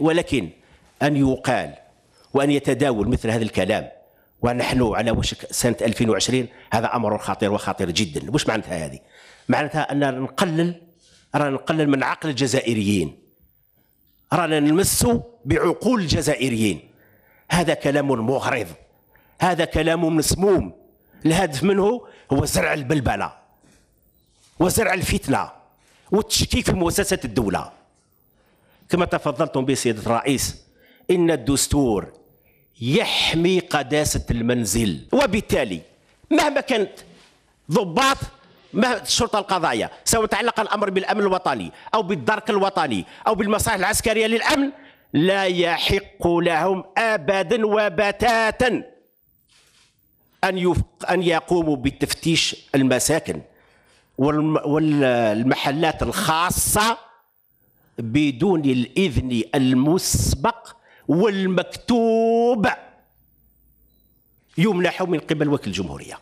ولكن أن يقال وأن يتداول مثل هذا الكلام ونحن على وشك سنة 2020 هذا أمر خطير وخطير جدا وش معناتها هذه معناتها أننا نقلل رانا نقلل من عقل الجزائريين رانا نمس بعقول الجزائريين هذا كلام مغرض هذا كلام مسموم الهدف منه هو زرع البلبله وزرع الفتنه والتشكيك في مؤسسه الدوله كما تفضلتم به سيدة الرئيس إن الدستور يحمي قداسة المنزل وبالتالي مهما كانت ضباط مهما الشرطة القضايا سواء تعلق الأمر بالأمن الوطني أو بالدرك الوطني أو بالمصالح العسكرية للأمن لا يحق لهم أبدا وبتاتا أن أن يقوموا بتفتيش المساكن والمحلات الخاصة بدون الإذن المسبق والمكتوب يمنح من قبل وكيل الجمهورية